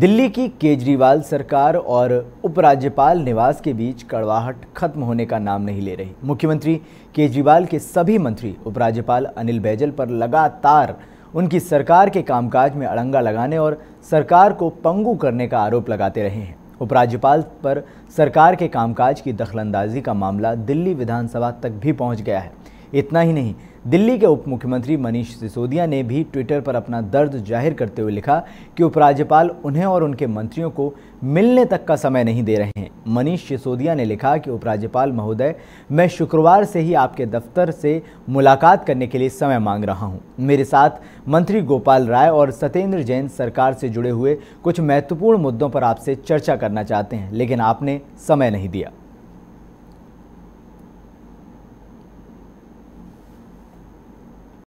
दिल्ली की केजरीवाल सरकार और उपराज्यपाल निवास के बीच कड़वाहट खत्म होने का नाम नहीं ले रही मुख्यमंत्री केजरीवाल के सभी मंत्री उपराज्यपाल अनिल बैजल पर लगातार उनकी सरकार के कामकाज में अड़ंगा लगाने और सरकार को पंगु करने का आरोप लगाते रहे हैं उपराज्यपाल पर सरकार के कामकाज की दखलंदाजी का मामला दिल्ली विधानसभा तक भी पहुंच गया है इतना ही नहीं दिल्ली के उप मुख्यमंत्री मनीष सिसोदिया ने भी ट्विटर पर अपना दर्द जाहिर करते हुए लिखा कि उपराज्यपाल उन्हें और उनके मंत्रियों को मिलने तक का समय नहीं दे रहे हैं मनीष सिसोदिया ने लिखा कि उपराज्यपाल महोदय मैं शुक्रवार से ही आपके दफ्तर से मुलाकात करने के लिए समय मांग रहा हूं मेरे साथ मंत्री गोपाल राय और सत्येंद्र जैन सरकार से जुड़े हुए कुछ महत्वपूर्ण मुद्दों पर आपसे चर्चा करना चाहते हैं लेकिन आपने समय नहीं दिया